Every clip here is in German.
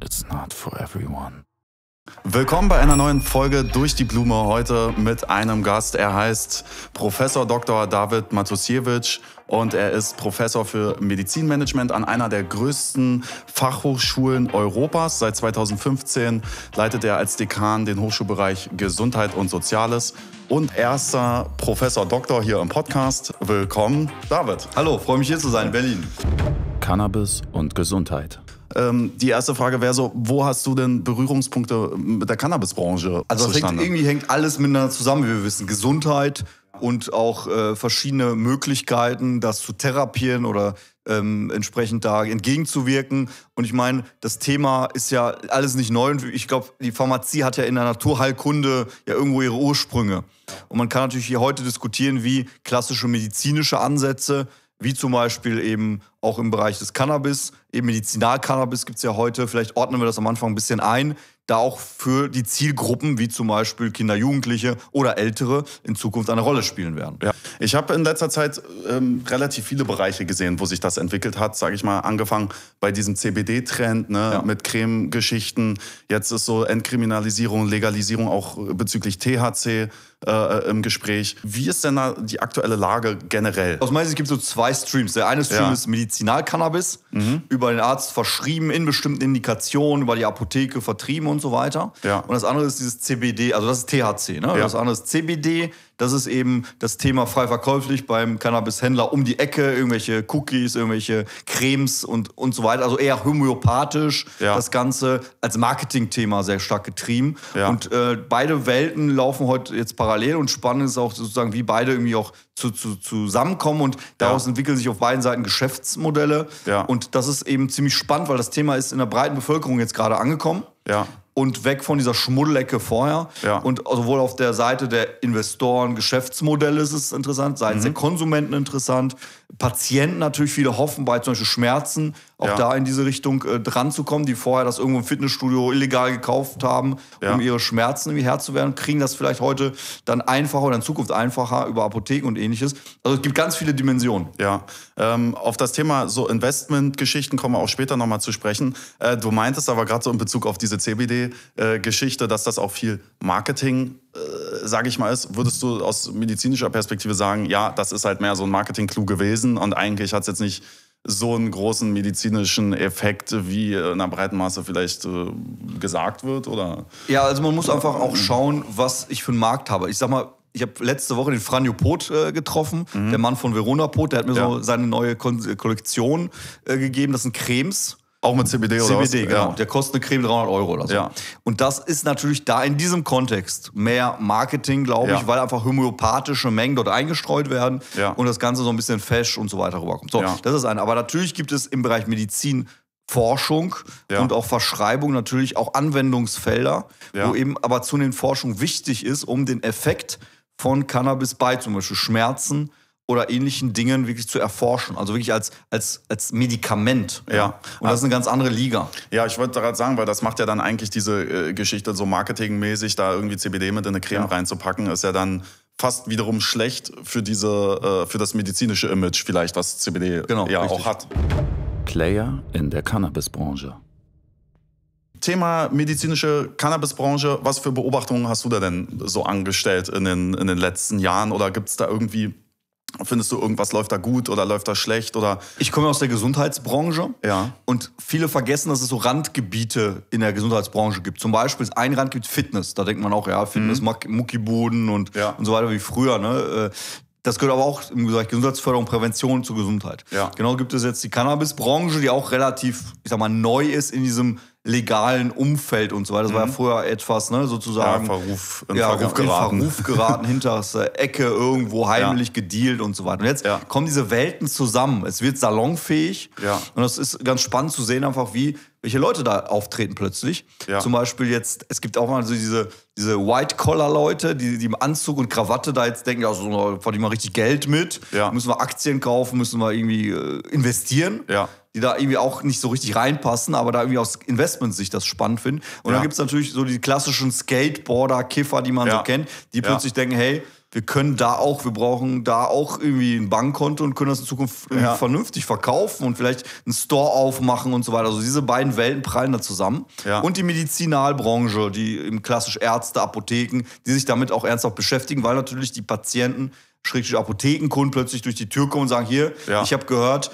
It's not for everyone. Willkommen bei einer neuen Folge Durch die Blume heute mit einem Gast. Er heißt Professor Dr. David Matusiewicz und er ist Professor für Medizinmanagement an einer der größten Fachhochschulen Europas. Seit 2015 leitet er als Dekan den Hochschulbereich Gesundheit und Soziales und erster Professor Doktor hier im Podcast. Willkommen, David. Hallo, freue mich hier zu sein, Berlin. Cannabis und Gesundheit ähm, die erste Frage wäre so, wo hast du denn Berührungspunkte mit der Cannabisbranche? Also hängt, irgendwie hängt alles miteinander zusammen, wie wir wissen. Gesundheit, und auch äh, verschiedene Möglichkeiten, das zu therapieren oder ähm, entsprechend da entgegenzuwirken. Und ich meine, das Thema ist ja alles nicht neu. ich glaube, die Pharmazie hat ja in der Naturheilkunde ja irgendwo ihre Ursprünge. Und man kann natürlich hier heute diskutieren, wie klassische medizinische Ansätze, wie zum Beispiel eben auch im Bereich des Cannabis, eben Medizinalcannabis gibt es ja heute, vielleicht ordnen wir das am Anfang ein bisschen ein, da auch für die Zielgruppen, wie zum Beispiel Kinder, Jugendliche oder Ältere, in Zukunft eine Rolle spielen werden. Ja. Ich habe in letzter Zeit ähm, relativ viele Bereiche gesehen, wo sich das entwickelt hat. Sage ich mal, angefangen bei diesem CBD-Trend ne, ja. mit Creme-Geschichten. Jetzt ist so Entkriminalisierung, Legalisierung auch äh, bezüglich THC äh, im Gespräch. Wie ist denn da die aktuelle Lage generell? Aus meiner Sicht gibt es so zwei Streams. Der eine Stream ja. ist Medizinalcannabis, mhm. über den Arzt verschrieben in bestimmten Indikationen, über die Apotheke vertrieben und so weiter. Ja. Und das andere ist dieses CBD, also das ist THC. Ne? Ja. Das andere ist CBD, das ist eben das Thema frei verkäuflich beim Cannabishändler um die Ecke, irgendwelche Cookies, irgendwelche Cremes und, und so weiter. Also eher homöopathisch ja. das Ganze als Marketingthema sehr stark getrieben. Ja. Und äh, beide Welten laufen heute jetzt parallel und spannend ist auch sozusagen, wie beide irgendwie auch zu, zu, zusammenkommen und daraus ja. entwickeln sich auf beiden Seiten Geschäftsmodelle. Und das ist eben ziemlich spannend, weil das Thema ist in der breiten Bevölkerung jetzt gerade angekommen. Ja und weg von dieser Schmuddelecke vorher. Ja. Und sowohl auf der Seite der Investoren, Geschäftsmodelle ist es interessant, seitens mhm. der Konsumenten interessant, Patienten natürlich viele hoffen, bei zum Beispiel Schmerzen auch ja. da in diese Richtung äh, dran zu kommen, die vorher das irgendwo im Fitnessstudio illegal gekauft haben, ja. um ihre Schmerzen irgendwie Herr zu werden, kriegen das vielleicht heute dann einfacher oder in Zukunft einfacher über Apotheken und ähnliches. Also es gibt ganz viele Dimensionen. Ja, ähm, auf das Thema so Investmentgeschichten kommen wir auch später nochmal zu sprechen. Äh, du meintest aber gerade so in Bezug auf diese CBD-Geschichte, äh, dass das auch viel Marketing äh, sage ich mal, ist, würdest du aus medizinischer Perspektive sagen, ja, das ist halt mehr so ein Marketing-Clou gewesen und eigentlich hat es jetzt nicht so einen großen medizinischen Effekt, wie in einer breiten Maße vielleicht äh, gesagt wird? Oder? Ja, also man muss einfach auch schauen, was ich für einen Markt habe. Ich sag mal, ich habe letzte Woche den Franjo Pot äh, getroffen, mhm. der Mann von Verona Pot, der hat mir ja. so seine neue Kon Kollektion äh, gegeben. Das sind Cremes. Auch mit CBD oder CBD, was? CBD, genau. Ja. Der kostet eine Creme 300 Euro oder so. Ja. Und das ist natürlich da in diesem Kontext mehr Marketing, glaube ja. ich, weil einfach homöopathische Mengen dort eingestreut werden ja. und das Ganze so ein bisschen fesch und so weiter rüberkommt. So, das ist eine. Aber natürlich gibt es im Bereich Medizin Forschung ja. und auch Verschreibung natürlich auch Anwendungsfelder, ja. wo eben aber zunehmend Forschung wichtig ist, um den Effekt von Cannabis bei zum Beispiel Schmerzen, oder ähnlichen Dingen wirklich zu erforschen. Also wirklich als, als, als Medikament. Ja. Und das ist eine ganz andere Liga. Ja, ich wollte gerade sagen, weil das macht ja dann eigentlich diese äh, Geschichte so marketingmäßig, da irgendwie CBD mit in eine Creme ja. reinzupacken, ist ja dann fast wiederum schlecht für, diese, äh, für das medizinische Image vielleicht, was CBD genau, ja richtig. auch hat. Player in der Cannabisbranche. Thema medizinische Cannabisbranche, was für Beobachtungen hast du da denn so angestellt in den, in den letzten Jahren? Oder gibt es da irgendwie Findest du, irgendwas läuft da gut oder läuft da schlecht oder? Ich komme aus der Gesundheitsbranche. Ja. Und viele vergessen, dass es so Randgebiete in der Gesundheitsbranche gibt. Zum Beispiel ist ein Randgebiet Fitness. Da denkt man auch, ja, Fitness, mhm. Muckibuden und, ja. und so weiter wie früher. Ne? Äh, das gehört aber auch im Bereich Gesundheitsförderung, Prävention zur Gesundheit. Ja. Genau gibt es jetzt die Cannabisbranche, die auch relativ, ich sag mal, neu ist in diesem legalen Umfeld und so weiter. Das mhm. war ja vorher mhm. etwas, ne, sozusagen. Ja, Verruf, in ja, Verruf geraten. In Verruf geraten, hinterste Ecke, irgendwo heimlich ja. gedealt und so weiter. Und jetzt ja. kommen diese Welten zusammen. Es wird salonfähig. Ja. Und das ist ganz spannend zu sehen, einfach wie, welche Leute da auftreten plötzlich. Ja. Zum Beispiel jetzt, es gibt auch mal so diese, diese White-Collar-Leute, die, die im Anzug und Krawatte da jetzt denken, ja, so verdienen wir richtig Geld mit. Ja. Müssen wir Aktien kaufen, müssen wir irgendwie äh, investieren. Ja die da irgendwie auch nicht so richtig reinpassen, aber da irgendwie aus Investmentsicht das spannend finden. Und ja. dann gibt es natürlich so die klassischen Skateboarder-Kiffer, die man ja. so kennt, die ja. plötzlich denken, hey, wir können da auch, wir brauchen da auch irgendwie ein Bankkonto und können das in Zukunft ja. vernünftig verkaufen und vielleicht einen Store aufmachen und so weiter. Also diese beiden Welten prallen da zusammen. Ja. Und die Medizinalbranche, die im klassisch Ärzte, Apotheken, die sich damit auch ernsthaft beschäftigen, weil natürlich die Patienten Schrägstrich Apothekenkunden plötzlich durch die Tür kommen und sagen, hier, ja. ich habe gehört,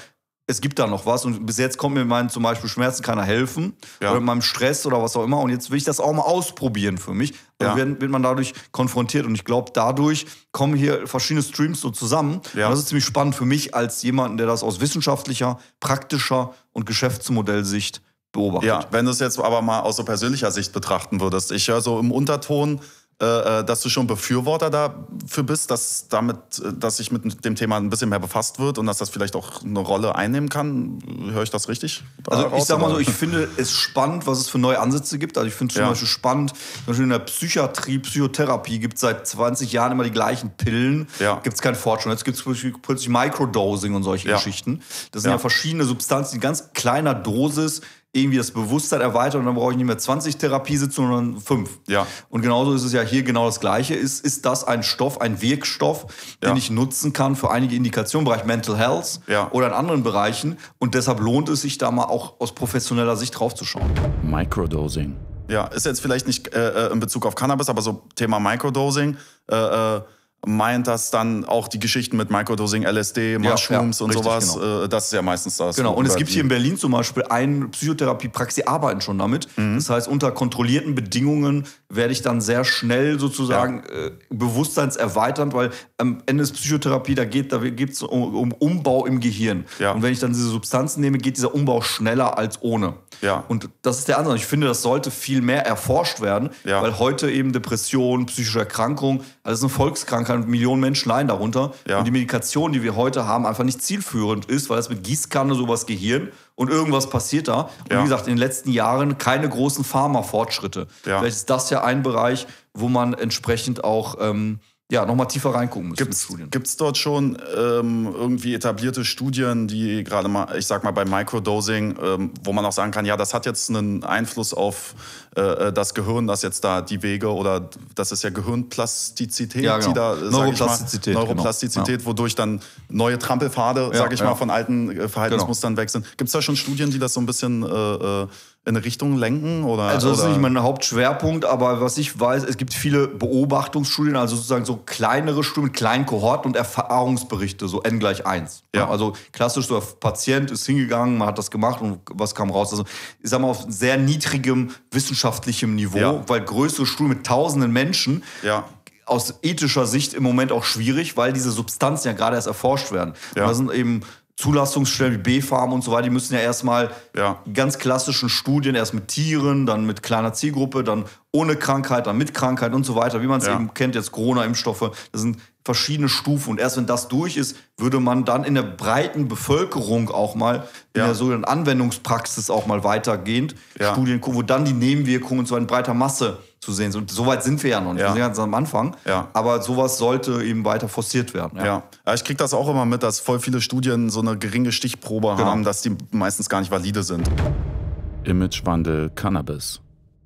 es gibt da noch was und bis jetzt kommt mir meinen zum Beispiel Schmerzen keiner helfen ja. oder meinem Stress oder was auch immer und jetzt will ich das auch mal ausprobieren für mich. Ja. Dann wird man dadurch konfrontiert und ich glaube, dadurch kommen hier verschiedene Streams so zusammen. Ja. Und das ist ziemlich spannend für mich als jemanden, der das aus wissenschaftlicher, praktischer und Geschäftsmodellsicht beobachtet. Ja, wenn du es jetzt aber mal aus so persönlicher Sicht betrachten würdest. Ich höre so im Unterton äh, äh, dass du schon Befürworter dafür bist, dass damit, äh, dass sich mit dem Thema ein bisschen mehr befasst wird und dass das vielleicht auch eine Rolle einnehmen kann. Höre ich das richtig? Also ich sag mal so, ich finde es spannend, was es für neue Ansätze gibt. Also ich finde es zum ja. Beispiel spannend, zum Beispiel in der Psychiatrie, Psychotherapie gibt es seit 20 Jahren immer die gleichen Pillen. Ja. Gibt es keinen Fortschritt. Jetzt gibt es plötzlich Microdosing und solche ja. Geschichten. Das sind ja. verschiedene Substanzen in ganz kleiner Dosis irgendwie das Bewusstsein erweitert und dann brauche ich nicht mehr 20 Therapiesitzungen, sondern 5. Ja. Und genauso ist es ja hier genau das Gleiche. Ist, ist das ein Stoff, ein Wirkstoff, den ja. ich nutzen kann für einige Indikationen im Bereich Mental Health ja. oder in anderen Bereichen? Und deshalb lohnt es sich da mal auch aus professioneller Sicht draufzuschauen. Microdosing. Ja, ist jetzt vielleicht nicht äh, äh, in Bezug auf Cannabis, aber so Thema Microdosing. Äh, äh meint das dann auch die Geschichten mit Microdosing, LSD, Mushrooms ja, ja, und richtig, sowas. Genau. Äh, das ist ja meistens das. Genau, und es gibt hier in Berlin zum Beispiel eine Psychotherapiepraxis, die arbeiten schon damit. Mhm. Das heißt, unter kontrollierten Bedingungen werde ich dann sehr schnell sozusagen ja. äh, bewusstseinserweiternd, weil am Ende ist Psychotherapie, da geht es um, um, Umbau im Gehirn. Und wenn ich dann diese Substanzen nehme, geht dieser Umbau schneller als ohne. Ja. Und das ist der Ansatz. Ich finde, das sollte viel mehr erforscht werden, weil heute eben Depression, psychische Erkrankung, also ist eine Volkskrankheit kann Millionen Menschen leiden darunter. Ja. Und die Medikation, die wir heute haben, einfach nicht zielführend ist, weil das mit Gießkanne sowas was Gehirn und irgendwas passiert da. Und ja. wie gesagt, in den letzten Jahren keine großen Pharma-Fortschritte. Ja. Vielleicht ist das ja ein Bereich, wo man entsprechend auch ähm, ja, nochmal tiefer reingucken müssen. Gibt's, gibt's dort schon ähm, irgendwie etablierte Studien, die gerade mal, ich sag mal, bei Microdosing, ähm, wo man auch sagen kann, ja, das hat jetzt einen Einfluss auf äh, äh das Gehirn, das jetzt da die Wege oder das ist ja Gehirnplastizität, ja, genau. die da, Neuroplastizität, äh, mal, Neuroplastizität genau. wodurch dann neue Trampelpfade, ja, sag ich ja. mal, von alten äh, Verhaltensmustern genau. weg sind. Gibt's da schon Studien, die das so ein bisschen äh, in eine Richtung lenken? Oder, also das oder? ist nicht mein Hauptschwerpunkt, aber was ich weiß, es gibt viele Beobachtungsstudien, also sozusagen so kleinere Studien mit kleinen Kohorten und Erfahrungsberichte, so N gleich 1. Ja. ja. also klassisch, so ein Patient ist hingegangen, man hat das gemacht und was kam raus. Also ich sag mal, auf sehr niedrigem wissenschaftlichem Niveau, ja. weil größere Studien mit tausenden Menschen ja aus ethischer Sicht im Moment auch schwierig, weil diese Substanzen ja gerade erst erforscht werden. Ja. da sind eben Zulassungsstellen wie B-Farm und so weiter, die müssen ja erstmal ja. ganz klassischen Studien, erst mit Tieren, dann mit kleiner Zielgruppe, dann ohne Krankheit, dann mit Krankheit und so weiter, wie man es ja. eben kennt, jetzt Corona-Impfstoffe. Das sind verschiedene Stufen. Und erst wenn das durch ist, würde man dann in der breiten Bevölkerung auch mal, ja. in der sogenannten Anwendungspraxis auch mal weitergehend ja. Studien gucken, wo dann die Nebenwirkungen zu einer breiter Masse zu sehen sind. Und weit sind wir ja noch nicht. Ja. Wir sind ganz am Anfang. Ja. Aber sowas sollte eben weiter forciert werden. Ja, ja. ich kriege das auch immer mit, dass voll viele Studien so eine geringe Stichprobe genau. haben, dass die meistens gar nicht valide sind. Imagewandel Cannabis.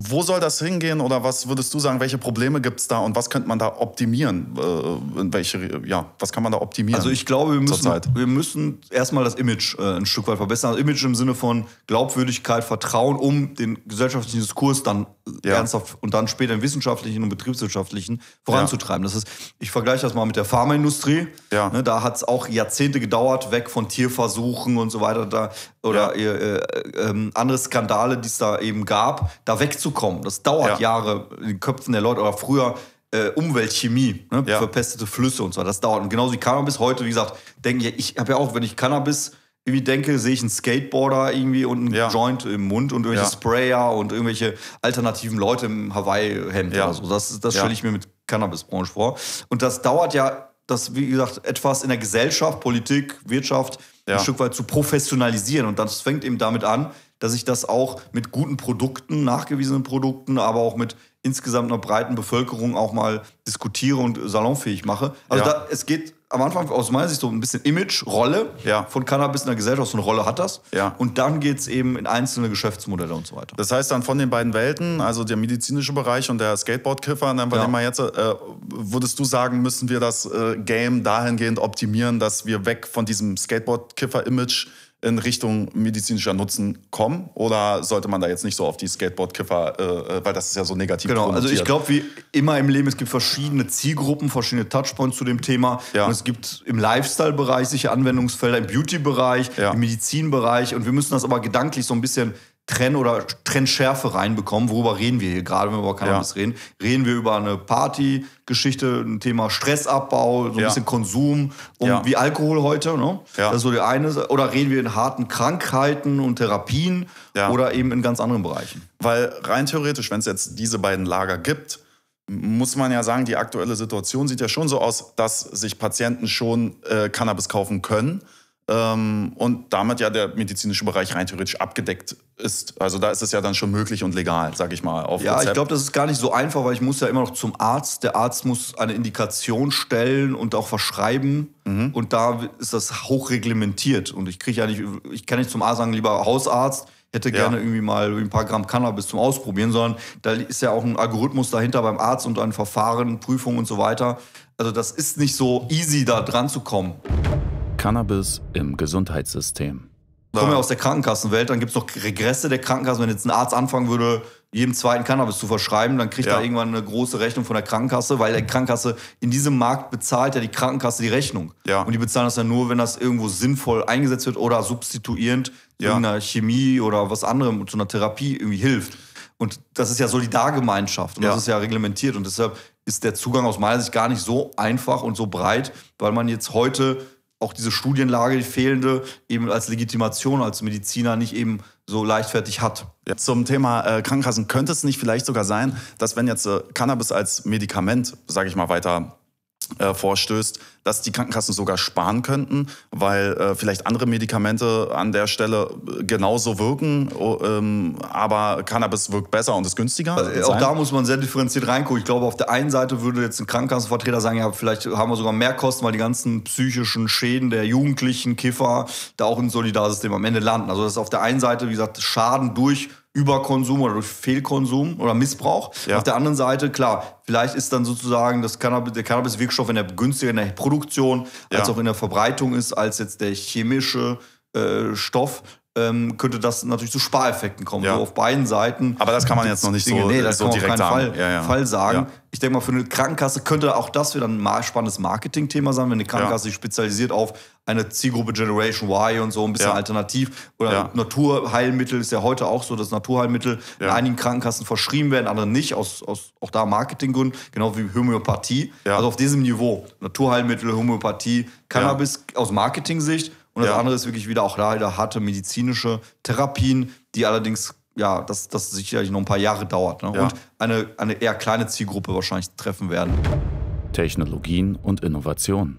Wo soll das hingehen oder was würdest du sagen, welche Probleme gibt es da und was könnte man da optimieren? Äh, welche, ja, was kann man da optimieren? Also ich glaube, wir müssen, wir müssen erstmal das Image äh, ein Stück weit verbessern. Also Image im Sinne von Glaubwürdigkeit, Vertrauen, um den gesellschaftlichen Diskurs dann äh, ja. ernsthaft und dann später im wissenschaftlichen und betriebswirtschaftlichen voranzutreiben. Ja. Das ist, ich vergleiche das mal mit der Pharmaindustrie. Ja. Ne, da hat es auch Jahrzehnte gedauert, weg von Tierversuchen und so weiter da, oder äh, äh ähm, andere Skandale, die es da eben gab, da wegzukommen kommen. Das dauert ja. Jahre in den Köpfen der Leute. Oder früher äh, Umweltchemie, ne? ja. verpestete Flüsse und so. Das dauert. Und genauso wie Cannabis heute, wie gesagt, denke ich, ich habe ja auch, wenn ich Cannabis irgendwie denke, sehe ich einen Skateboarder irgendwie und einen ja. Joint im Mund und irgendwelche ja. Sprayer und irgendwelche alternativen Leute im Hawaii-Hemd ja. oder so. Das, das stelle ich mir mit Cannabisbranche vor. Und das dauert ja, das, wie gesagt, etwas in der Gesellschaft, Politik, Wirtschaft ein Stück weit zu professionalisieren. Und das fängt eben damit an, dass ich das auch mit guten Produkten, nachgewiesenen Produkten, aber auch mit insgesamt einer breiten Bevölkerung auch mal diskutiere und salonfähig mache. Also ja. da, es geht am Anfang aus meiner Sicht so ein bisschen Image, Rolle ja. von Cannabis in der Gesellschaft, so eine Rolle hat das. Ja. Und dann geht es eben in einzelne Geschäftsmodelle und so weiter. Das heißt dann von den beiden Welten, also der medizinische Bereich und der Skateboard-Kiffer, nennen ja. den jetzt, äh, würdest du sagen, müssen wir das äh, Game dahingehend optimieren, dass wir weg von diesem Skateboard-Kiffer-Image in Richtung medizinischer Nutzen kommen? Oder sollte man da jetzt nicht so auf die Skateboardkiffer, äh, äh, weil das ist ja so negativ Genau, also ich glaube, wie immer im Leben, es gibt verschiedene Zielgruppen, verschiedene Touchpoints zu dem Thema. Ja. Und es gibt im Lifestyle-Bereich sicher Anwendungsfelder, im Beauty-Bereich, ja. im Medizinbereich. Und wir müssen das aber gedanklich so ein bisschen Trenn- oder Trennschärfe reinbekommen. Worüber reden wir hier gerade, wenn wir über Cannabis ja. reden? Reden wir über eine Partygeschichte, ein Thema Stressabbau, so ein ja. bisschen Konsum, um, ja. wie Alkohol heute, ne? Das ist so die eine. Oder reden wir in harten Krankheiten und Therapien oder eben in ganz anderen Bereichen? Weil rein theoretisch, wenn es jetzt diese beiden Lager gibt, muss man ja sagen, die aktuelle Situation sieht ja schon so aus, dass sich Patienten schon äh, Cannabis kaufen können ähm, und damit ja der medizinische Bereich rein theoretisch abgedeckt ist. Also da ist es ja dann schon möglich und legal, sag ich mal. ja, Rezept. ich glaube, das ist gar nicht so einfach, weil ich muss ja immer noch zum Arzt. Der Arzt muss eine Indikation stellen und auch verschreiben. Mhm. Und da ist das hochreglementiert. Und ich kriege ja nicht, ich kann nicht zum Arzt sagen, lieber Hausarzt, hätte gerne irgendwie mal ein paar Gramm Cannabis zum Ausprobieren, sondern da ist ja auch ein Algorithmus dahinter beim Arzt und ein Verfahren, Prüfung und so weiter. Also das ist nicht so easy, da dran zu kommen. Cannabis im Gesundheitssystem. Ich komme ja aus der Krankenkassenwelt, dann gibt es noch Regresse der Krankenkassen. Wenn jetzt ein Arzt anfangen würde, jedem zweiten Cannabis zu verschreiben, dann kriegt ja. er irgendwann eine große Rechnung von der Krankenkasse, weil die Krankenkasse in diesem Markt bezahlt ja die Krankenkasse die Rechnung. Ja. Und die bezahlen das ja nur, wenn das irgendwo sinnvoll eingesetzt wird oder substituierend ja. in einer Chemie oder was anderem zu einer Therapie irgendwie hilft. Und das ist ja Solidargemeinschaft und ja. das ist ja reglementiert. Und deshalb ist der Zugang aus meiner Sicht gar nicht so einfach und so breit, weil man jetzt heute auch diese Studienlage, die fehlende, eben als Legitimation als Mediziner nicht eben so leichtfertig hat. Ja, zum Thema äh, Krankenkassen könnte es nicht vielleicht sogar sein, dass wenn jetzt äh, Cannabis als Medikament, sage ich mal weiter, äh, vorstößt, dass die Krankenkassen sogar sparen könnten, weil äh, vielleicht andere Medikamente an der Stelle äh, genauso wirken, oh, ähm, aber Cannabis wirkt besser und ist günstiger. Also auch da muss man sehr differenziert reingucken. Ich glaube, auf der einen Seite würde jetzt ein Krankenkassenvertreter sagen, ja, vielleicht haben wir sogar mehr Kosten, weil die ganzen psychischen Schäden der jugendlichen Kiffer da auch im Solidarsystem am Ende landen. Also das ist auf der einen Seite, wie gesagt, Schaden durch Überkonsum oder durch Fehlkonsum oder Missbrauch. Ja. Auf der anderen Seite, klar, vielleicht ist dann sozusagen das Cannabis, der Cannabis-Wirkstoff in der günstiger in der Produktion als ja. auch in der Verbreitung ist, als jetzt der chemische äh, Stoff ähm, könnte das natürlich zu Spareffekten kommen. Ja. So auf beiden Seiten. Aber das kann man jetzt noch nicht Dinge, so, nee, äh, das so kann direkt auf keinen Fall, ja, ja. Fall sagen. Ich denke mal, für eine Krankenkasse könnte auch das wieder ein spannendes Marketingthema sein, wenn eine Krankenkasse sich spezialisiert auf eine Zielgruppe Generation Y und so ein bisschen alternativ. Oder Naturheilmittel ist ja heute auch so, dass Naturheilmittel in einigen Krankenkassen verschrieben werden, andere nicht, aus, aus auch da Marketinggründen, genau wie Homöopathie. Ja. Also auf diesem Niveau. Naturheilmittel, Homöopathie, Cannabis aus Marketing-Sicht und das ja. andere ist wirklich wieder auch leider harte medizinische Therapien, die allerdings, ja, das, das sicherlich noch ein paar Jahre dauert. Ne? Ja. Und eine, eine eher kleine Zielgruppe wahrscheinlich treffen werden. Technologien und Innovation.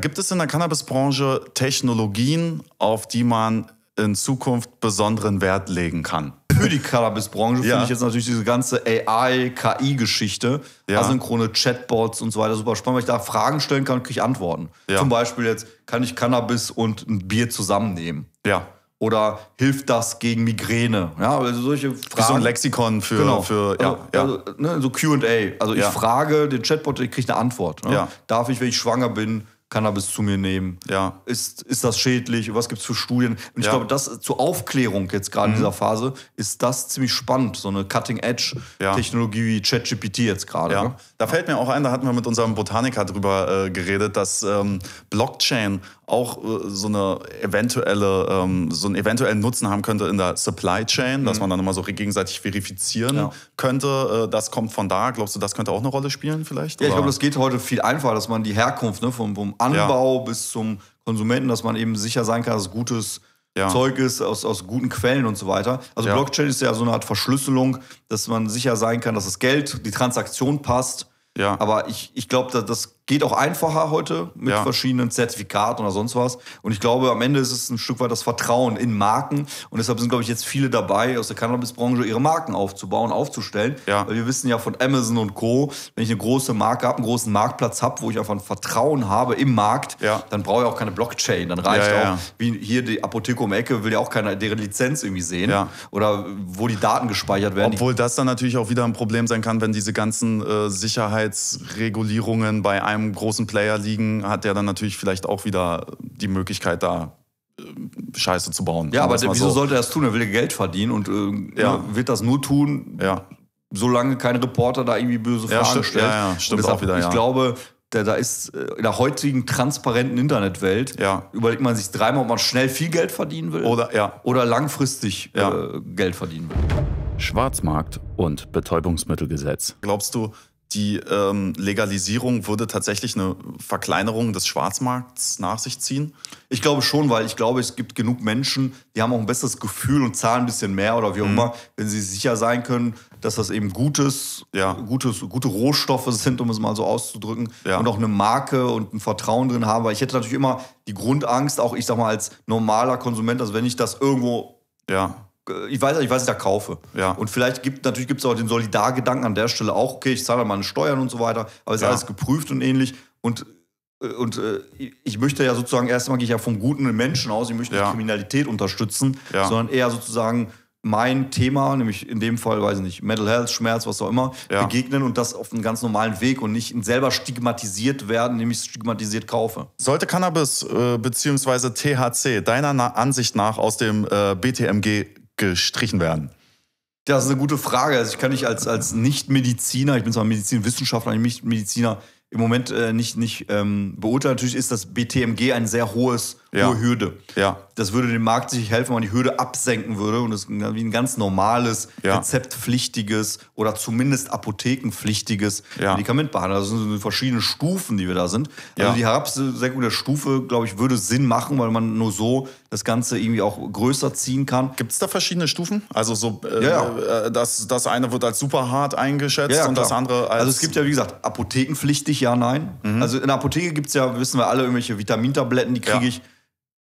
Gibt es in der Cannabisbranche Technologien, auf die man in Zukunft besonderen Wert legen kann? für die Cannabis-Branche ja. finde ich jetzt natürlich diese ganze AI, KI-Geschichte, ja. asynchrone Chatbots und so weiter super spannend, weil ich da Fragen stellen kann und kriege Antworten. Ja. Zum Beispiel jetzt, kann ich Cannabis und ein Bier zusammennehmen? Ja. Oder hilft das gegen Migräne? Ja, also solche Fragen. Wie so ein Lexikon für, genau. für ja, also, also, ne, so QA. Also ich frage den Chatbot, ich kriege eine Antwort. Ne? Darf ich, wenn ich schwanger bin, Cannabis zu mir nehmen? Ja. Ist, ist das schädlich? Was gibt es für Studien? Und ich ja. glaube, das zur Aufklärung jetzt gerade mhm. in dieser Phase ist das ziemlich spannend, so eine Cutting-Edge-Technologie ja. wie ChatGPT jetzt gerade. Ja. Ne? Da fällt mir auch ein, da hatten wir mit unserem Botaniker drüber äh, geredet, dass ähm, Blockchain auch äh, so eine eventuelle, ähm, so einen eventuellen Nutzen haben könnte in der Supply Chain, mhm. dass man dann immer so gegenseitig verifizieren ja. könnte. Äh, das kommt von da. Glaubst du, das könnte auch eine Rolle spielen vielleicht? Ja, oder? ich glaube, das geht heute viel einfacher, dass man die Herkunft ne, vom, vom Anbau ja. bis zum Konsumenten, dass man eben sicher sein kann, dass gutes ja. Zeug ist aus, aus guten Quellen und so weiter. Also Blockchain ist ja so eine Art Verschlüsselung, dass man sicher sein kann, dass das Geld, die Transaktion passt. Ja. Aber ich, ich glaube, das geht auch einfacher heute mit ja. verschiedenen Zertifikaten oder sonst was. Und ich glaube, am Ende ist es ein Stück weit das Vertrauen in Marken. Und deshalb sind, glaube ich, jetzt viele dabei aus der Cannabis-Branche, ihre Marken aufzubauen, aufzustellen. Ja. Weil wir wissen ja von Amazon und Co., wenn ich eine große Marke habe, einen großen Marktplatz habe, wo ich einfach ein Vertrauen habe im Markt, ja. dann brauche ich auch keine Blockchain. Dann reicht auch, wie hier die Apotheke um die Ecke, will ja auch keiner deren Lizenz irgendwie sehen. Oder wo die Daten gespeichert werden. Obwohl das dann natürlich auch wieder ein Problem sein kann, wenn diese ganzen äh, Sicherheitsregulierungen bei einem einem großen Player liegen, hat der dann natürlich vielleicht auch wieder die Möglichkeit, da äh, Scheiße zu bauen. Ja, aber wieso so. sollte er das tun? Er will Geld verdienen und äh, ja. Ne, wird das nur tun, ja. solange kein Reporter da irgendwie böse ja, Fragen stellt. Ja, ja, stimmt deshalb, auch wieder. Ich glaube, da, ist äh, in der heutigen transparenten Internetwelt, ja. überlegt man sich dreimal, ob man schnell viel Geld verdienen will oder, ja. oder langfristig äh, ja. äh, Geld verdienen will. Schwarzmarkt und Betäubungsmittelgesetz. Glaubst du, die ähm, Legalisierung würde tatsächlich eine Verkleinerung des Schwarzmarkts nach sich ziehen? Ich glaube schon, weil ich glaube, es gibt genug Menschen, die haben auch ein besseres Gefühl und zahlen ein bisschen mehr oder wie auch mhm. immer, wenn sie sicher sein können, dass das eben gutes, ja. gutes, gute Rohstoffe sind, um es mal so auszudrücken, ja. und auch eine Marke und ein Vertrauen drin haben. Weil ich hätte natürlich immer die Grundangst, auch ich sag mal als normaler Konsument, dass wenn ich das irgendwo ja äh, ich weiß, ich weiß, ich da kaufe. Ja. Und vielleicht gibt natürlich gibt es auch den Solidargedanken an der Stelle auch, okay, ich zahle meine Steuern und so weiter, aber es ist ja. alles geprüft und ähnlich. Und, äh, und äh, ich möchte ja sozusagen erstmal gehe ich ja vom guten Menschen aus, ich möchte ja. nicht Kriminalität unterstützen, ja. sondern eher sozusagen mein Thema, nämlich in dem Fall, weiß ich nicht, Mental Health, Schmerz, was auch immer, begegnen und das auf einem ganz normalen Weg und nicht selber stigmatisiert werden, nämlich stigmatisiert kaufe. Sollte Cannabis äh, bzw. THC deiner Ansicht nach aus dem äh, BTMG gestrichen werden? Das ist eine gute Frage. Also ich kann nicht als, als Nicht-Mediziner, ich bin zwar Medizinwissenschaftler, nicht Mediziner, im Moment äh, nicht, nicht ähm, beurteilen. Natürlich ist das BTMG ein sehr hohes, ja. hohe Hürde. Ja. Das würde dem Markt sicherlich helfen, wenn man die Hürde absenken würde und es wie ein ganz normales, ja. rezeptpflichtiges oder zumindest apothekenpflichtiges ja. Medikament behandeln. Also das sind verschiedene Stufen, die wir da sind. Also ja. Also die Herabsenkung der Stufe, glaube ich, würde Sinn machen, weil man nur so das Ganze irgendwie auch größer ziehen kann. Gibt es da verschiedene Stufen? Also so, äh, ja, äh, das, das eine wird als super hart eingeschätzt und das andere als... Also es gibt ja, wie gesagt, apothekenpflichtig ja, nein. Mhm. Also in der Apotheke gibt es ja, wissen wir alle, irgendwelche Vitamintabletten, die kriege ja. ich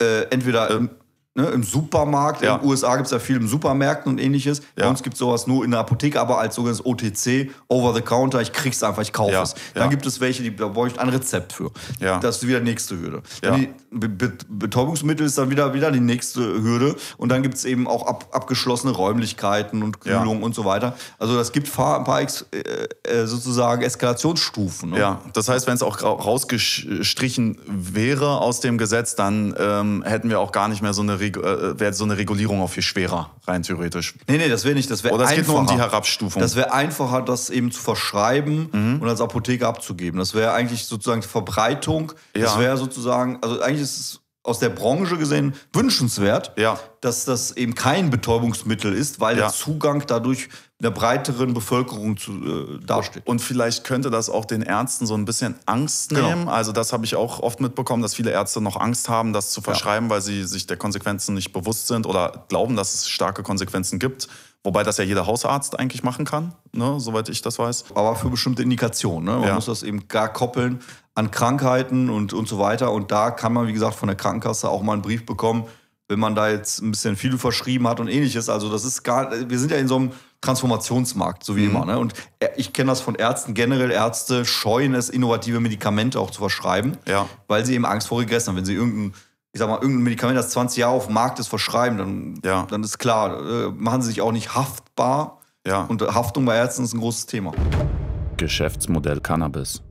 äh, entweder ähm ne, im Supermarkt. Ja. In den USA gibt es ja viel im Supermärkten und ähnliches. Ja. Bei uns gibt es sowas nur in der Apotheke, aber als sogenanntes OTC, Over the Counter, ich krieg's einfach, ich kaufe ja. es. Dann gibt es welche, die, da brauche ich ein Rezept für. Das ist wieder die nächste Hürde. Die Be Betäubungsmittel ist dann wieder, wieder die nächste Hürde. Und dann gibt es eben auch ab, abgeschlossene Räumlichkeiten und Kühlung und so weiter. Also das gibt ein paar Ex äh, äh, sozusagen Eskalationsstufen. Ne? Ja, das heißt, wenn es auch rausgestrichen wäre aus dem Gesetz, dann ähm, hätten wir auch gar nicht mehr so eine eine, äh, wär so eine Regulierung auch viel schwerer, rein theoretisch. Nee, nee, das wäre nicht. Das wär Oder es geht nur um die Herabstufung. Das wäre einfacher, das eben zu verschreiben mhm. und als Apotheke abzugeben. Das wäre eigentlich sozusagen Verbreitung. Ja. Das wäre sozusagen, also eigentlich ist es aus der Branche gesehen wünschenswert, ja. dass das eben kein Betäubungsmittel ist, weil ja. der Zugang dadurch der breiteren Bevölkerung zu, äh, dasteht. Und vielleicht könnte das auch den Ärzten so ein bisschen Angst genau. nehmen. Genau. Also das habe ich auch oft mitbekommen, dass viele Ärzte noch Angst haben, das zu verschreiben, ja. weil sie sich der Konsequenzen nicht bewusst sind oder glauben, dass es starke Konsequenzen gibt. Wobei das ja jeder Hausarzt eigentlich machen kann, ne, soweit ich das weiß. Aber für bestimmte Indikationen. Ne? Man ja. muss das eben gar koppeln an Krankheiten und, und so weiter. Und da kann man, wie gesagt, von der Krankenkasse auch mal einen Brief bekommen, wenn man da jetzt ein bisschen viel verschrieben hat und ähnliches. Also das ist gar, wir sind ja in so einem Transformationsmarkt, so wie mhm. immer. Ne? Und äh, ich kenne das von Ärzten generell. Ärzte scheuen es, innovative Medikamente auch zu verschreiben, ja. weil sie eben Angst vor Regress haben. Wenn sie irgendein, ich sag mal, irgendein Medikament, das 20 Jahre auf dem Markt ist, verschreiben, dann, ja. dann ist klar, äh, machen sie sich auch nicht haftbar. Ja. Und Haftung bei Ärzten ist ein großes Thema. Geschäftsmodell Cannabis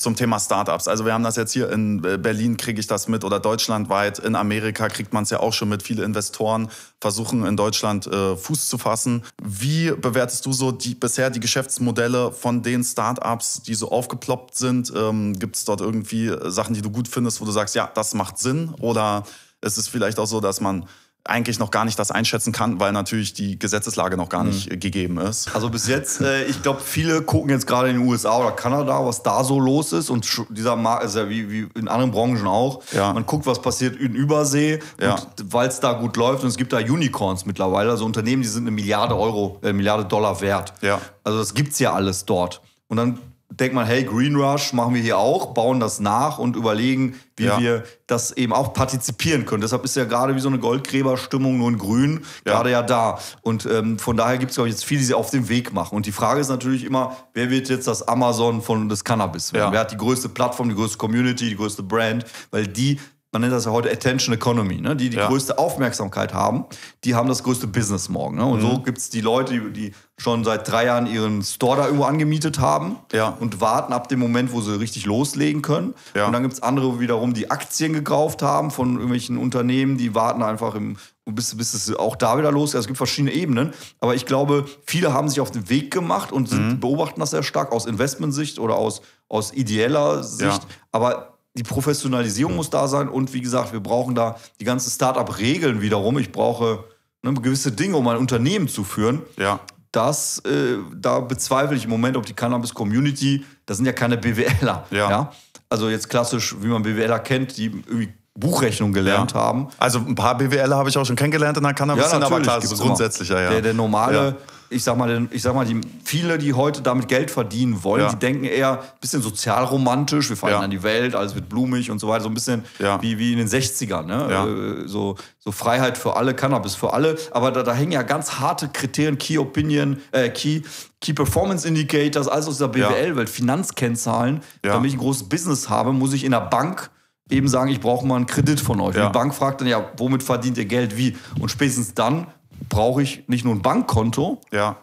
zum Thema Startups. Also wir haben das jetzt hier in äh, Berlin, kriege ich das mit oder deutschlandweit, in Amerika kriegt man es ja auch schon mit. Viele Investoren versuchen in Deutschland äh, Fuß zu fassen. Wie bewertest du so die, bisher die Geschäftsmodelle von den Startups, die so aufgeploppt sind? Ähm, Gibt es dort irgendwie Sachen, die du gut findest, wo du sagst, ja, das macht Sinn? Oder ist es vielleicht auch so, dass man eigentlich noch gar nicht das einschätzen kann, weil natürlich die Gesetzeslage noch gar mhm. nicht mhm. gegeben ist. Also bis jetzt, äh, ich glaube, viele gucken jetzt gerade in den USA oder Kanada, was da so los ist. Und dieser Markt ist ja wie, wie in anderen Branchen auch. Ja. Man guckt, was passiert in Übersee, ja. weil es da gut läuft. Und es gibt da Unicorns mittlerweile, also Unternehmen, die sind eine Milliarde Euro, äh, Milliarde Dollar wert. Ja. Also das gibt es ja alles dort. Und dann denkt man, hey, Green Rush machen wir hier auch, bauen das nach und überlegen, wie ja. wir das eben auch partizipieren können. Deshalb ist ja gerade wie so eine Goldgräberstimmung nur in Grün ja. gerade ja da. Und ähm, von daher gibt es, glaube ich, jetzt viele, die sich auf den Weg machen. Und die Frage ist natürlich immer, wer wird jetzt das Amazon von des Cannabis werden? Ja. Wer hat die größte Plattform, die größte Community, die größte Brand? Weil die man nennt das ja heute Attention Economy, ne? die die ja. größte Aufmerksamkeit haben, die haben das größte Business morgen. Ne? Und mhm. so gibt es die Leute, die, die, schon seit drei Jahren ihren Store da irgendwo angemietet haben ja. und warten ab dem Moment, wo sie richtig loslegen können. Ja. Und dann gibt es andere wiederum, die Aktien gekauft haben von irgendwelchen Unternehmen, die warten einfach im, bis, bis es auch da wieder losgeht. Also es gibt verschiedene Ebenen. Aber ich glaube, viele haben sich auf den Weg gemacht und sind, mhm. beobachten das sehr stark aus Investmentsicht oder aus, aus ideeller Sicht. Aber die Professionalisierung muss da sein und wie gesagt, wir brauchen da die ganzen Startup-Regeln wiederum. Ich brauche ne, gewisse Dinge, um ein Unternehmen zu führen. Ja. Das, äh, da bezweifle ich im Moment, ob die Cannabis-Community, das sind ja keine BWLer. Ja. ja. Also jetzt klassisch, wie man BWLer kennt, die irgendwie Buchrechnung gelernt ja. haben. Also ein paar BWL habe ich auch schon kennengelernt in der Cannabis, ja, aber klar, das ist grundsätzlicher, ja. Der, der normale, ja. ich sag mal, ich sag mal die, viele, die heute damit Geld verdienen wollen, ja. die denken eher ein bisschen sozialromantisch, wir fahren an die Welt, alles wird blumig und so weiter, so ein bisschen wie, wie in den 60ern, ne? Äh, so, so Freiheit für alle, Cannabis für alle, aber da, da hängen ja ganz harte Kriterien, Key Opinion, äh, Key, Key Performance Indicators, alles aus der BWL-Welt, Finanzkennzahlen, damit ich ein großes Business habe, muss ich in der Bank eben sagen, ich brauche mal einen Kredit von euch. Ja. Die Bank fragt dann ja, womit verdient ihr Geld, wie? Und spätestens dann brauche ich nicht nur ein Bankkonto, ja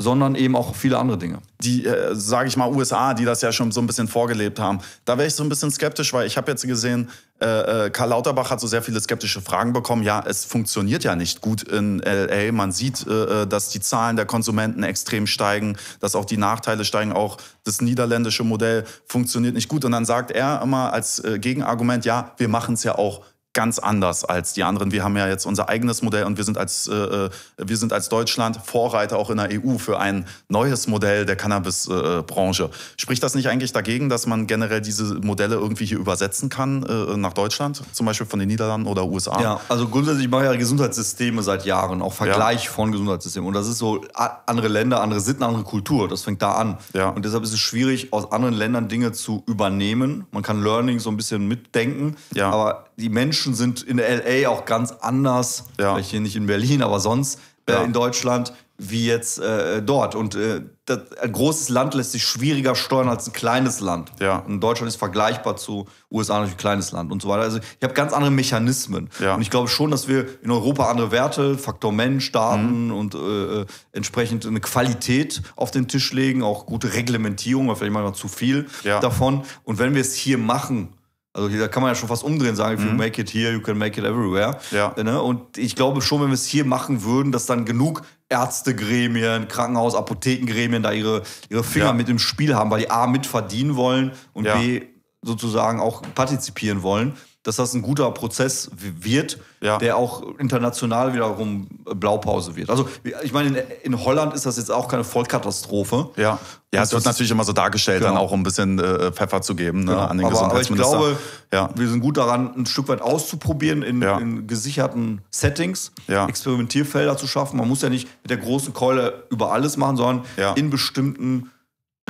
sondern eben auch viele andere Dinge. Die, äh, sage ich mal, USA, die das ja schon so ein bisschen vorgelebt haben, da wäre ich so ein bisschen skeptisch, weil ich habe jetzt gesehen, äh, äh Karl Lauterbach hat so sehr viele skeptische Fragen bekommen. Ja, es funktioniert ja nicht gut in LA. Man sieht, äh, äh, dass die Zahlen der Konsumenten extrem steigen, dass auch die Nachteile steigen. Auch das niederländische Modell funktioniert nicht gut. Und dann sagt er immer als äh, Gegenargument, ja, wir machen es ja auch ganz anders als die anderen. Wir haben ja jetzt unser eigenes Modell und wir sind als, äh, äh wir sind als Deutschland Vorreiter auch in der EU für ein neues Modell der Cannabis-Branche. Äh, Spricht das nicht eigentlich dagegen, dass man generell diese Modelle irgendwie hier übersetzen kann äh, nach Deutschland, zum Beispiel von den Niederlanden oder USA? Ja, also grundsätzlich mache ich ja Gesundheitssysteme seit Jahren, auch Vergleich ja. von Gesundheitssystemen. Und das ist so andere Länder, andere Sitten, andere Kultur. Das fängt da an. Ja. Und deshalb ist es schwierig, aus anderen Ländern Dinge zu übernehmen. Man kann Learning so ein bisschen mitdenken, ja. aber die Menschen sind in LA auch ganz anders, ja. vielleicht hier nicht in Berlin, aber sonst äh, ja. äh, in Deutschland, wie jetzt äh, dort. Und äh, das, ein großes Land lässt sich schwieriger steuern als ein kleines Land. Ja. Und Deutschland ist vergleichbar zu USA natürlich ein kleines Land und so weiter. Also ich habe ganz andere Mechanismen. Ja. Und ich glaube schon, dass wir in Europa andere Werte, Faktor Mensch, Daten mhm. und äh, äh entsprechend eine Qualität auf den Tisch legen, auch gute Reglementierung, oder vielleicht manchmal zu viel ja. davon. Und wenn wir es hier machen, also hier, da kann man ja schon fast umdrehen sagen, if you mhm. make it here, you can make it everywhere. Ja. Ne? Und ich glaube schon, wenn wir es hier machen würden, dass dann genug Ärztegremien, Krankenhaus, Apothekengremien da ihre, ihre Finger ja. mit im Spiel haben, weil die A mitverdienen wollen und ja. B sozusagen auch partizipieren wollen dass das ein guter Prozess wird, ja. der auch international wiederum Blaupause wird. Also ich meine, in, in Holland ist das jetzt auch keine Vollkatastrophe. Ja, ja es wird natürlich immer so dargestellt, genau. dann auch um ein bisschen äh, Pfeffer zu geben ne, genau. an den aber, Gesundheitsminister. Aber ich glaube, ja. wir sind gut daran, ein Stück weit auszuprobieren in, ja. in gesicherten Settings, Experimentierfelder zu schaffen. Man muss ja nicht mit der großen Keule über alles machen, sondern in bestimmten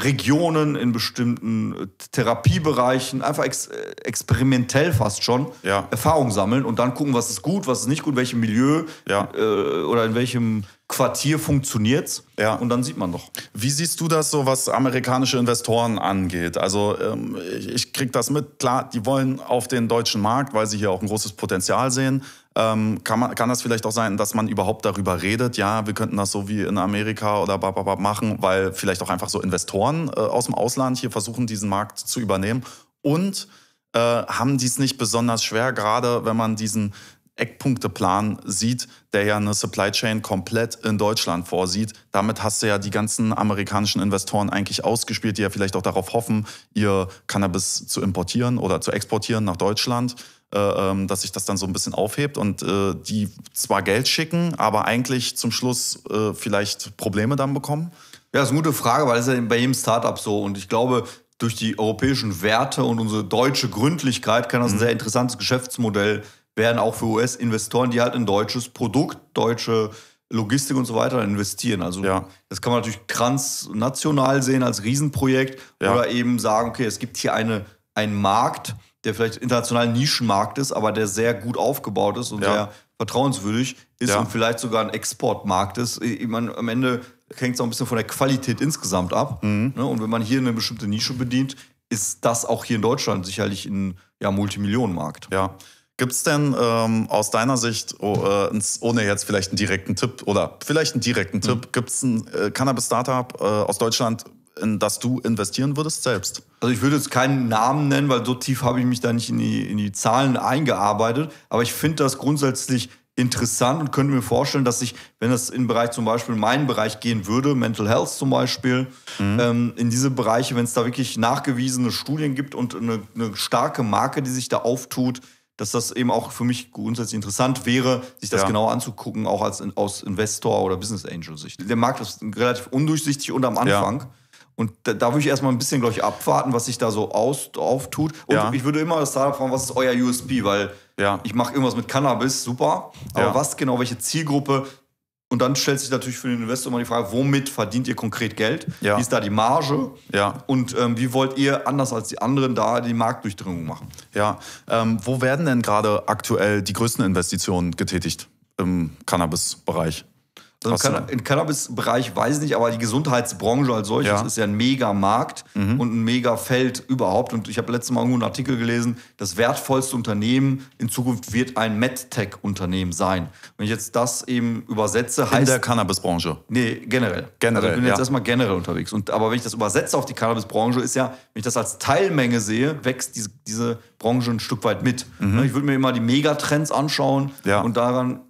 Regionen, in bestimmten äh, Therapiebereichen, einfach ex äh, experimentell fast schon, ja. Erfahrung sammeln und dann gucken, was ist gut, was ist nicht gut, in welchem Milieu ja. äh, oder in welchem Quartier funktioniert's. Ja. Und dann sieht man doch. Wie siehst du das so, was amerikanische Investoren angeht? Also ähm, ich, ich kriege das mit. Klar, die wollen auf den deutschen Markt, weil sie hier auch ein großes Potenzial sehen. Ähm, kann, man, kann das vielleicht auch sein, dass man überhaupt darüber redet? Ja, wir könnten das so wie in Amerika oder bababab machen, weil vielleicht auch einfach so Investoren äh, aus dem Ausland hier versuchen, diesen Markt zu übernehmen. Und äh, haben die es nicht besonders schwer, gerade wenn man diesen Eckpunkteplan sieht, der ja eine Supply Chain komplett in Deutschland vorsieht. Damit hast du ja die ganzen amerikanischen Investoren eigentlich ausgespielt, die ja vielleicht auch darauf hoffen, ihr Cannabis zu importieren oder zu exportieren nach Deutschland, äh, ähm, dass sich das dann so ein bisschen aufhebt und äh, die zwar Geld schicken, aber eigentlich zum Schluss äh, vielleicht Probleme dann bekommen. Ja, das ist eine gute Frage, weil es ja bei jedem Startup so. Und ich glaube, durch die europäischen Werte und unsere deutsche Gründlichkeit kann das ein mhm. sehr interessantes Geschäftsmodell sein werden auch für US-Investoren, die halt in deutsches Produkt, deutsche Logistik und so weiter investieren. Also ja. das kann man natürlich transnational sehen als Riesenprojekt ja. oder eben sagen, okay, es gibt hier eine, einen Markt, der vielleicht international Nischenmarkt ist, aber der sehr gut aufgebaut ist und ja. sehr vertrauenswürdig ist und vielleicht sogar ein Exportmarkt ist. Ich meine, am Ende hängt es auch ein bisschen von der Qualität insgesamt ab. Mhm. Ne? Und wenn man hier eine bestimmte Nische bedient, ist das auch hier in Deutschland sicherlich ein ja, Multimillionenmarkt. Ja. Gibt es denn ähm, aus deiner Sicht, oh, äh, ohne jetzt vielleicht einen direkten Tipp oder vielleicht einen direkten mhm. Tipp, gibt es ein äh, Cannabis-Startup äh, aus Deutschland, in das du investieren würdest selbst? Also ich würde jetzt keinen Namen nennen, weil so tief habe ich mich da nicht in die, in die Zahlen eingearbeitet. Aber ich finde das grundsätzlich interessant und könnte mir vorstellen, dass ich, wenn das in Bereich zum Beispiel in meinen Bereich gehen würde, Mental Health zum Beispiel, mhm. ähm, in diese Bereiche, wenn es da wirklich nachgewiesene Studien gibt und eine, eine starke Marke, die sich da auftut, dass das eben auch für mich grundsätzlich interessant wäre, sich das ja. genau anzugucken, auch als aus Investor- oder Business Angel-Sicht. Der Markt ist relativ undurchsichtig und am Anfang. Ja. Und da, da, würde ich erstmal ein bisschen, glaube ich, abwarten, was sich da so aus, auftut. Und ja. ich würde immer das Startup fragen, was ist euer USP? Weil ja. ich mache irgendwas mit Cannabis, super. Aber ja. was genau, welche Zielgruppe, und dann stellt sich natürlich für den Investor immer die Frage, womit verdient ihr konkret Geld? Ja. Wie ist da die Marge? Ja. Und ähm, wie wollt ihr, anders als die anderen, da die Marktdurchdringung machen? Ja. Ähm, wo werden denn gerade aktuell die größten Investitionen getätigt im Cannabis-Bereich? Also Im, Im Cannabis-Bereich weiß ich nicht, aber die Gesundheitsbranche als solches ja. ist ja ein mega Markt mhm. und ein mega Feld überhaupt. Und ich habe letztes Mal irgendwo einen Artikel gelesen, das wertvollste Unternehmen in Zukunft wird ein MedTech-Unternehmen sein. Wenn ich jetzt das eben übersetze, heißt. In der Cannabis-Branche? Nee, generell. Generell. Also ich bin jetzt ja. erstmal generell unterwegs. Und, aber wenn ich das übersetze auf die Cannabis-Branche, ist ja, wenn ich das als Teilmenge sehe, wächst diese, diese Branche ein Stück weit mit. Mhm. Ich würde mir immer die Megatrends anschauen ja. und daran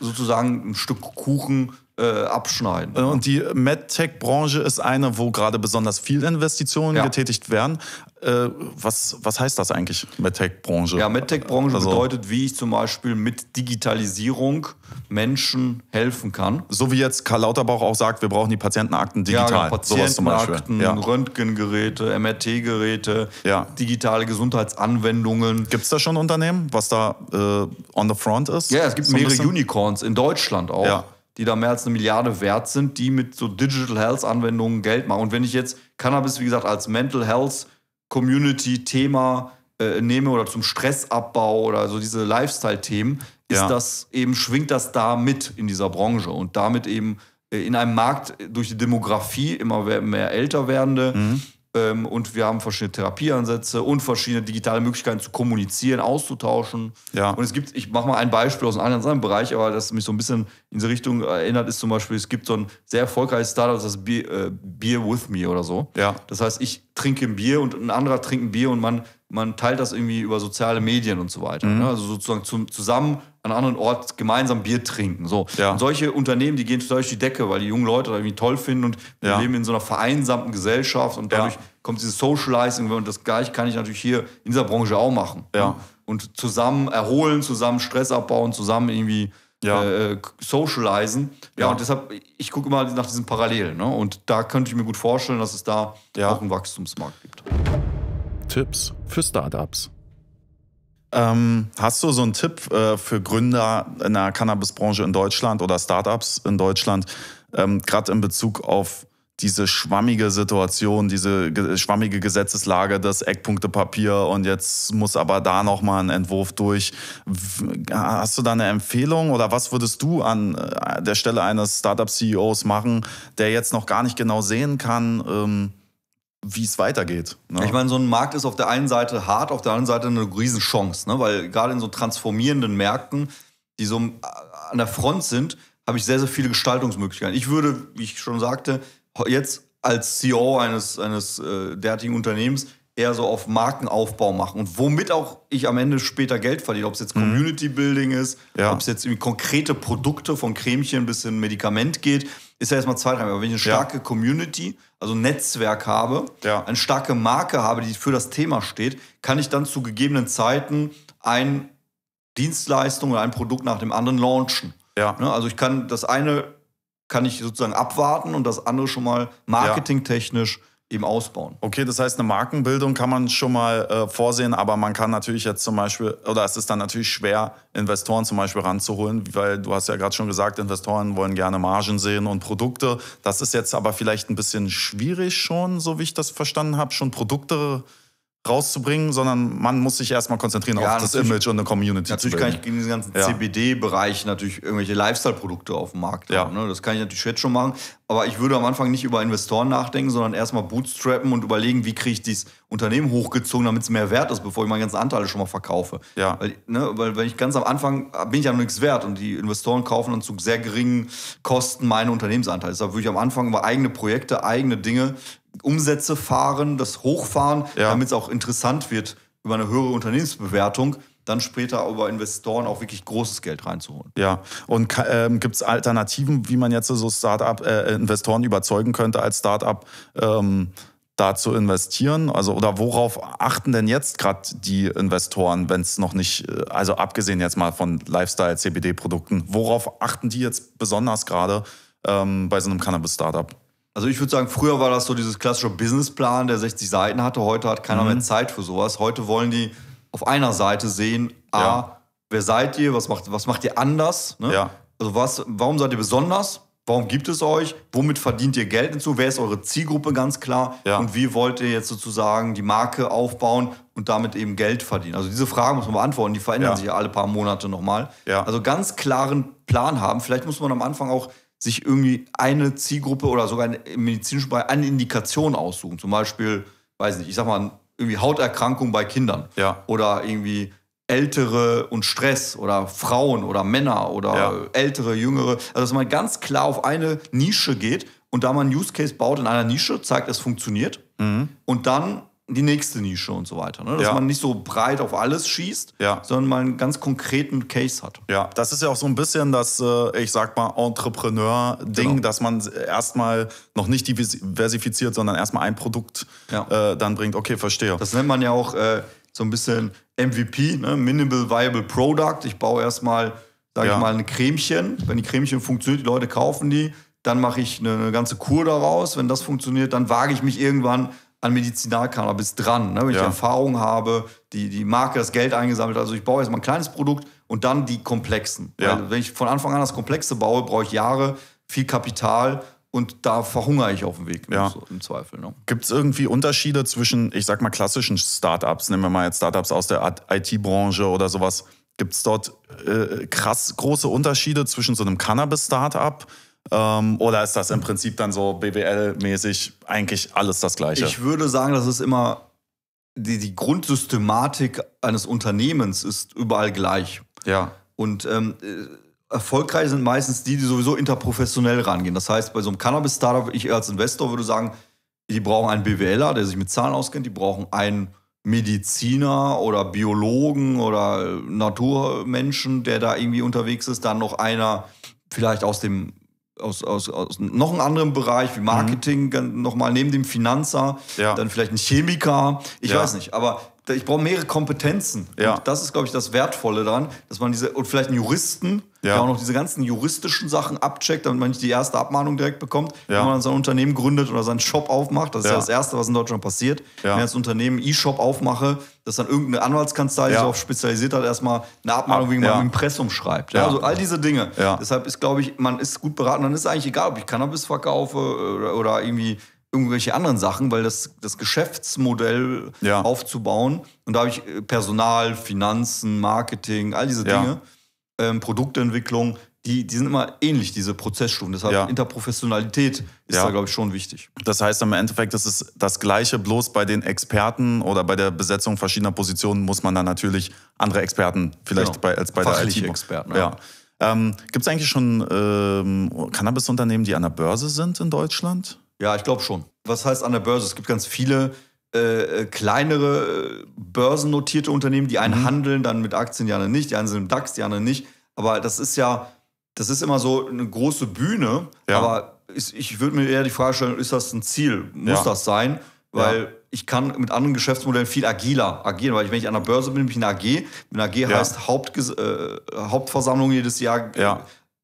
sozusagen ein Stück Kuchen äh, abschneiden. Äh, und die MedTech-Branche ist eine, wo gerade besonders viel Investitionen ja. getätigt werden. Äh, was, was heißt das eigentlich, MedTech-Branche? Ja, MedTech-Branche also, bedeutet, wie ich zum Beispiel mit Digitalisierung Menschen helfen kann. So wie jetzt Karl Lauterbach auch sagt, wir brauchen die Patientenakten genau, digital. Ja, Patientenakten, ja. Röntgengeräte, MRT-Geräte, ja. digitale Gesundheitsanwendungen. Gibt es da schon Unternehmen, was da äh, on the front ist? Ja, es gibt so mehrere Unicorns in Deutschland auch. Ja die da mehr als eine Milliarde wert sind, die mit so Digital Health-Anwendungen Geld machen. Und wenn ich jetzt Cannabis, wie gesagt, als Mental Health Community-Thema äh, nehme oder zum Stressabbau oder so diese Lifestyle-Themen, ist ja. das eben, schwingt das da mit in dieser Branche und damit eben äh, in einem Markt durch die Demografie immer mehr älter werdende. Mhm ähm, und wir haben verschiedene Therapieansätze und verschiedene digitale Möglichkeiten zu kommunizieren, auszutauschen. Ja. Und es gibt, ich mache mal ein Beispiel aus einem anderen, Bereich, aber das mich so ein bisschen in diese Richtung erinnert, ist zum Beispiel, es gibt so ein sehr erfolgreiches Startup, das Bier, äh, Beer with Me oder so. Ja. Das heißt, ich trinke ein Bier und ein anderer trinkt ein Bier und man, man teilt das irgendwie über soziale Medien und so weiter. Mhm. Ne? Also sozusagen zum, zusammen an anderen Ort gemeinsam Bier trinken. So. Ja. Und solche Unternehmen, die gehen durch die Decke, weil die jungen Leute das irgendwie toll finden und wir ja. leben in so einer vereinsamten Gesellschaft und dadurch ja. kommt dieses Socializing und das gleiche kann ich natürlich hier in dieser Branche auch machen. Ja. Und zusammen erholen, zusammen Stress abbauen, zusammen irgendwie ja. Äh, äh, socializen. Ja, ja, und deshalb, ich gucke immer nach diesen Parallelen. Ne? Und da könnte ich mir gut vorstellen, dass es da ja. auch einen Wachstumsmarkt gibt. Tipps für Startups. Ähm, hast du so einen Tipp äh, für Gründer in der Cannabisbranche in Deutschland oder Startups in Deutschland, ähm, gerade in Bezug auf diese schwammige Situation, diese ge schwammige Gesetzeslage, das Eckpunktepapier und jetzt muss aber da nochmal ein Entwurf durch. Hast du da eine Empfehlung oder was würdest du an äh, der Stelle eines Startup-CEOs machen, der jetzt noch gar nicht genau sehen kann, ähm, wie es weitergeht. Ne? Ich meine, so ein Markt ist auf der einen Seite hart, auf der anderen Seite eine Riesenchance, ne? weil gerade in so transformierenden Märkten, die so an der Front sind, habe ich sehr, sehr viele Gestaltungsmöglichkeiten. Ich würde, wie ich schon sagte, jetzt als CEO eines, eines äh, derartigen Unternehmens eher so auf Markenaufbau machen und womit auch ich am Ende später Geld verdiene, ob es jetzt mhm. Community Building ist, ja. ob es jetzt konkrete Produkte von Cremchen bis hin Medikament geht ist ja erstmal zweitrangig. Aber wenn ich eine starke ja. Community, also ein Netzwerk habe, ja. eine starke Marke habe, die für das Thema steht, kann ich dann zu gegebenen Zeiten eine Dienstleistung oder ein Produkt nach dem anderen launchen. Ja. Ne? Also ich kann das eine kann ich sozusagen abwarten und das andere schon mal marketingtechnisch eben ausbauen. Okay, das heißt, eine Markenbildung kann man schon mal äh, vorsehen, aber man kann natürlich jetzt zum Beispiel, oder es ist dann natürlich schwer, Investoren zum Beispiel ranzuholen, weil du hast ja gerade schon gesagt, Investoren wollen gerne Margen sehen und Produkte. Das ist jetzt aber vielleicht ein bisschen schwierig schon, so wie ich das verstanden habe, schon Produkte rauszubringen, sondern man muss sich erstmal konzentrieren ja, auf das Image und eine Community. Natürlich kann ich gegen diesen ganzen ja. CBD-Bereich natürlich irgendwelche Lifestyle-Produkte auf dem Markt ja. haben. Ne? Das kann ich natürlich jetzt schon machen. Aber ich würde am Anfang nicht über Investoren nachdenken, sondern erstmal bootstrappen und überlegen, wie kriege ich dieses Unternehmen hochgezogen, damit es mehr wert ist, bevor ich meine ganzen Anteile schon mal verkaufe. Ja. Weil, ne, weil wenn ich ganz am Anfang bin ich ja noch nichts wert und die Investoren kaufen dann zu sehr geringen Kosten meine Unternehmensanteile. Deshalb würde ich am Anfang über eigene Projekte, eigene Dinge Umsätze fahren, das hochfahren, ja. damit es auch interessant wird über eine höhere Unternehmensbewertung dann später über Investoren auch wirklich großes Geld reinzuholen. Ja, und ähm, gibt es Alternativen, wie man jetzt so Startup-Investoren äh, überzeugen könnte, als Startup ähm, da zu investieren? Also, oder worauf achten denn jetzt gerade die Investoren, wenn es noch nicht, äh, also abgesehen jetzt mal von Lifestyle-CBD-Produkten, worauf achten die jetzt besonders gerade ähm, bei so einem Cannabis-Startup? Also ich würde sagen, früher war das so dieses klassische Businessplan, der 60 Seiten hatte. Heute hat keiner mhm. mehr Zeit für sowas. Heute wollen die auf einer Seite sehen, A, ja. wer seid ihr, was macht, was macht ihr anders? Ne? Ja. Also was, warum seid ihr besonders? Warum gibt es euch? Womit verdient ihr Geld hinzu? Wer ist eure Zielgruppe ganz klar? Ja. Und wie wollt ihr jetzt sozusagen die Marke aufbauen und damit eben Geld verdienen? Also diese Fragen muss man beantworten, die verändern ja. sich ja alle paar Monate nochmal. Ja. Also ganz klaren Plan haben. Vielleicht muss man am Anfang auch sich irgendwie eine Zielgruppe oder sogar im medizinischen Bereich eine Indikation aussuchen. Zum Beispiel, weiß nicht, ich sag mal, irgendwie Hauterkrankung bei Kindern. Ja. Oder irgendwie Ältere und Stress oder Frauen oder Männer oder ja. Ältere, Jüngere. Also, dass man ganz klar auf eine Nische geht und da man einen Use Case baut in einer Nische, zeigt, es funktioniert. Mhm. Und dann die nächste Nische und so weiter. Ne? Dass ja. man nicht so breit auf alles schießt, ja. sondern mal einen ganz konkreten Case hat. Ja, das ist ja auch so ein bisschen das, äh, ich sag mal, Entrepreneur-Ding, genau. dass man erstmal noch nicht diversifiziert, sondern erstmal ein Produkt ja. äh, dann bringt. Okay, verstehe. Das nennt man ja auch äh, so ein bisschen MVP, ne? Minimal Viable Product. Ich baue erstmal, sage ich mal, ein Cremchen. Wenn die Cremchen funktioniert, die Leute kaufen die. Dann mache ich eine, eine ganze Kur daraus. Wenn das funktioniert, dann wage ich mich irgendwann an Medizinalcannabis dran. Ne? Wenn ja. ich Erfahrung habe, die, die Marke, das Geld eingesammelt. Also ich baue jetzt mal ein kleines Produkt und dann die komplexen. Ja. wenn ich von Anfang an das Komplexe baue, brauche ich Jahre, viel Kapital und da verhungere ich auf dem Weg ja. im Zweifel. Ne? Gibt es irgendwie Unterschiede zwischen, ich sag mal, klassischen Startups, nehmen wir mal jetzt Startups aus der IT-Branche oder sowas? Gibt es dort äh, krass große Unterschiede zwischen so einem Cannabis-Startup? Ähm, oder ist das im Prinzip dann so BWL-mäßig eigentlich alles das Gleiche? Ich würde sagen, das ist immer die, die Grundsystematik eines Unternehmens ist überall gleich. Ja. Und ähm, äh, erfolgreich sind meistens die, die sowieso interprofessionell rangehen. Das heißt, bei so einem Cannabis-Startup, ich als Investor würde sagen, die brauchen einen BWLer, der sich mit Zahlen auskennt, die brauchen einen Mediziner oder Biologen oder äh, Naturmenschen, der da irgendwie unterwegs ist, dann noch einer vielleicht aus dem aus, aus, aus noch einem anderen Bereich wie Marketing mhm. nochmal neben dem Finanzer, ja. dann vielleicht ein Chemiker, ich ja. weiß nicht. Aber ich brauche mehrere Kompetenzen. Ja. Und das ist, glaube ich, das Wertvolle daran, dass man diese, und vielleicht einen Juristen, ja. der auch noch diese ganzen juristischen Sachen abcheckt, damit man nicht die erste Abmahnung direkt bekommt, ja. wenn man sein Unternehmen gründet oder seinen Shop aufmacht. Das ist ja, ja das Erste, was in Deutschland passiert. Wenn ich das Unternehmen E-Shop aufmache, dass dann irgendeine Anwaltskanzlei, die sich darauf spezialisiert hat, erstmal eine Abmahnung wegen meinem Impressum schreibt. Also all diese Dinge. Deshalb ist, glaube ich, man ist gut beraten. Dann ist es eigentlich egal, ob ich Cannabis verkaufe oder, oder irgendwie irgendwelche anderen Sachen, weil das, das Geschäftsmodell ja. aufzubauen und da habe ich äh, Personal, Finanzen, Marketing, all diese Dinge, ähm, Produktentwicklung, die, die sind immer ähnlich, diese Prozessstufen. Deshalb ja. Interprofessionalität ist ja. da, glaube ich, schon wichtig. Das heißt im Endeffekt, das ist das Gleiche, bloß bei den Experten oder bei der Besetzung verschiedener Positionen muss man dann natürlich andere Experten vielleicht genau. bei, als bei Fachliche der IT. Experten, ja. ja. Ähm, Gibt es eigentlich schon ähm, Cannabis-Unternehmen, die an der Börse sind in Deutschland? Ja, ich glaube schon. Was heißt an der Börse? Es gibt ganz viele äh, äh kleinere äh, börsennotierte Unternehmen, die einen mhm. handeln dann mit Aktien, die anderen nicht, die einen sind im DAX, die anderen nicht. Aber das ist ja, das ist immer so eine große Bühne. Ja. Aber ist, ich würde mir eher die Frage stellen, ist das ein Ziel? Muss ja. das sein? Weil ja. ich kann mit anderen Geschäftsmodellen viel agiler agieren, weil ich, wenn ich an der Börse bin, bin ich eine AG. Eine AG heißt Haupt, äh, Hauptversammlung jedes Jahr,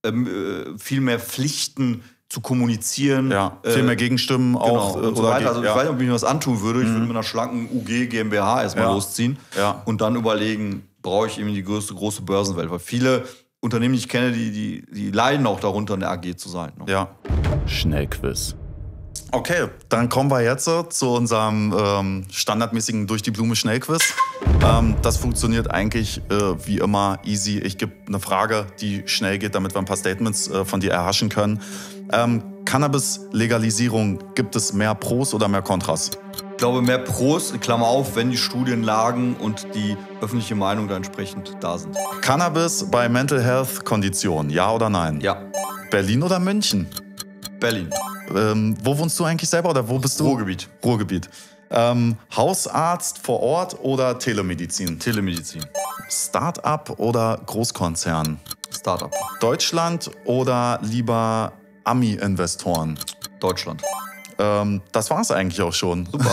ähm, äh, viel mehr Pflichten zu kommunizieren. Ja, äh, viel mehr Gegenstimmen genau, auch. Äh, und so weiter. Gegen, also ich weiß nicht, ob ich mir was antun würde. Ich mhm. würde mit einer schlanken UG GmbH erstmal ja. losziehen ja. und dann überlegen, brauche ich eben die größte große Börsenwelt. Weil viele Unternehmen, die ich kenne, die, die, die leiden auch darunter, in der AG zu sein. Ne? Ja. Schnellquiz. Okay, dann kommen wir jetzt zu unserem ähm, standardmäßigen Durch die Blume Schnellquiz. Ähm, das funktioniert eigentlich äh, wie immer easy. Ich gebe eine Frage, die schnell geht, damit wir ein paar Statements äh, von dir erhaschen können. Ähm, Cannabis-Legalisierung, gibt es mehr Pros oder mehr Kontras? Ich glaube, mehr Pros, Klammer auf, wenn die Studienlagen und die öffentliche Meinung da entsprechend da sind. Cannabis bei Mental Health Konditionen, ja oder nein? Ja. Berlin oder München? Berlin ähm, wo wohnst du eigentlich selber oder wo bist du? Ruhrgebiet. Ruhrgebiet. Ähm, Hausarzt vor Ort oder Telemedizin? Telemedizin. Startup oder Großkonzern? Startup. Deutschland oder lieber Ami-Investoren? Deutschland ähm, das war es eigentlich auch schon. Super.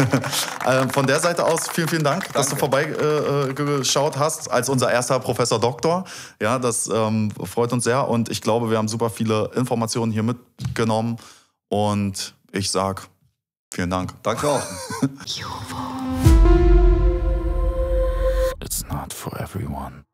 äh, von der Seite aus vielen, vielen Dank, Danke. dass du vorbeigeschaut äh, äh hast als unser erster Professor Doktor. Ja, das ähm, freut uns sehr und ich glaube, wir haben super viele Informationen hier mitgenommen und ich sag vielen Dank. Danke auch. It's not for everyone.